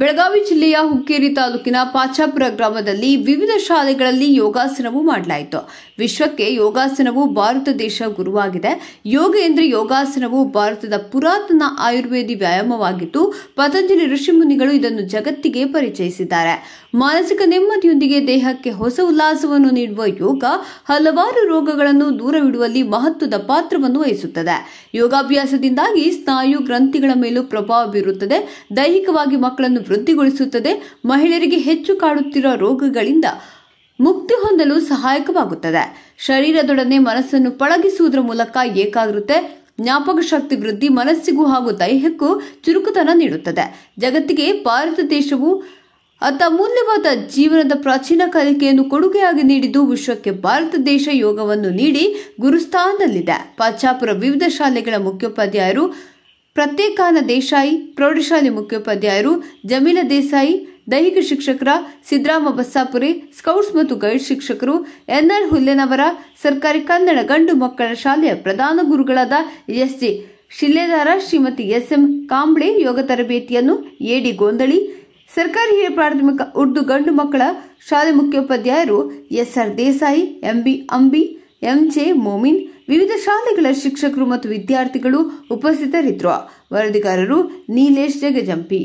ಬೆಳಗಾವಿ ಜಿಲ್ಲೆಯ ಹುಕ್ಕೇರಿ ತಾಲೂಕಿನ ಪಾಚಾಪುರ ಗ್ರಾಮದಲ್ಲಿ ವಿವಿಧ ಶಾಲೆಗಳಲ್ಲಿ ಯೋಗಾಸನವು ಮಾಡಲಾಯಿತು ವಿಶ್ವಕ್ಕೆ ಯೋಗಾಸನವು ಭಾರತ ದೇಶ ಗುರುವಾಗಿದೆ ಯೋಗ ಎಂದರೆ ಯೋಗಾಸನವು ಭಾರತದ ಪುರಾತನ ಆಯುರ್ವೇದಿ ವ್ಯಾಯಾಮವಾಗಿದ್ದು ಪತಂಜಲಿ ಋಷಿಮುನಿಗಳು ಇದನ್ನು ಜಗತ್ತಿಗೆ ಪರಿಚಯಿಸಿದ್ದಾರೆ ಮಾನಸಿಕ ನೆಮ್ಮದಿಯೊಂದಿಗೆ ದೇಹಕ್ಕೆ ಹೊಸ ಉಲ್ಲಾಸವನ್ನು ನೀಡುವ ಯೋಗ ಹಲವಾರು ರೋಗಗಳನ್ನು ದೂರವಿಡುವಲ್ಲಿ ಮಹತ್ವದ ಪಾತ್ರವನ್ನು ವಹಿಸುತ್ತದೆ ಯೋಗಾಭ್ಯಾಸದಿಂದಾಗಿ ಸ್ನಾಯು ಗ್ರಂಥಿಗಳ ಮೇಲೂ ಪ್ರಭಾವ ಬೀರುತ್ತದೆ ದೈಹಿಕವಾಗಿ ಮಕ್ಕಳನ್ನು ವೃದ್ಧಿಗೊಳಿಸುತ್ತದೆ ಮಹಿಳೆಯರಿಗೆ ಹೆಚ್ಚು ಕಾಡುತ್ತಿರುವ ರೋಗಗಳಿಂದ ಮುಕ್ತಿ ಹೊಂದಲು ಸಹಾಯಕವಾಗುತ್ತದೆ ಶರೀರದೊಡನೆ ಮನಸ್ಸನ್ನು ಪಳಗಿಸುವುದರ ಮೂಲಕ ಏಕಾಗ್ರತೆ ಜ್ಞಾಪಕ ಶಕ್ತಿ ವೃದ್ಧಿ ಮನಸ್ಸಿಗೂ ಹಾಗೂ ದೈಹಕ್ಕೂ ಚುರುಕುತನ ನೀಡುತ್ತದೆ ಜಗತ್ತಿಗೆ ಭಾರತ ದೇಶವು ಅತ ಜೀವನದ ಪ್ರಾಚೀನ ಕಲಿಕೆಯನ್ನು ಕೊಡುಗೆಯಾಗಿ ನೀಡಿದ್ದು ವಿಶ್ವಕ್ಕೆ ಭಾರತ ದೇಶ ಯೋಗವನ್ನು ನೀಡಿ ಗುರುಸ್ಥಾನದಲ್ಲಿದೆ ಪಾಚಾಪುರ ವಿವಿಧ ಶಾಲೆಗಳ ಮುಖ್ಯೋಪಾಧ್ಯಾಯರು ಪ್ರತ್ಯೇಕಾನ ದೇಸಾಯಿ ಪ್ರೌಢಶಾಲೆ ಮುಖ್ಯೋಪಾಧ್ಯಾಯರು ಜಮೀಲ ದೇಸಾಯಿ ದೈಹಿಕ ಶಿಕ್ಷಕರ ಸಿದ್ದರಾಮ ಬಸ್ಸಾಪುರೆ ಸ್ಕೌಟ್ಸ್ ಮತ್ತು ಗೈಡ್ ಶಿಕ್ಷಕರು ಎನ್ಆರ್ ಹುಲ್ಲೆನವರ ಸರ್ಕಾರಿ ಕನ್ನಡ ಗಂಡು ಮಕ್ಕಳ ಶಾಲೆಯ ಪ್ರಧಾನ ಗುರುಗಳಾದ S J Shilledar Shrimati SM Kamble ಯೋಗ ತರಬೇತಿಯನ್ನು ಎಡಿ ಗೋಂದಳಿ ಸರ್ಕಾರಿ ಹಿರಿಯ ಪ್ರಾಥಮಿಕ ಉರ್ದು ಗಂಡು ಮಕ್ಕಳ ಶಾಲೆ ಮುಖ್ಯೋಪಾಧ್ಯಾಯರು SR Desai MB Ambi MJ Momin ವಿವಿಧ ಶಾಲೆಗಳ ಶಿಕ್ಷಕರು ಮತ್ತು ವಿದ್ಯಾರ್ಥಿಗಳು ಉಪಸ್ಥಿತರಿದ್ದರು ವರದಿಗಾರರು ನೀಲೇಶ್ ಜಗಜಂಪಿ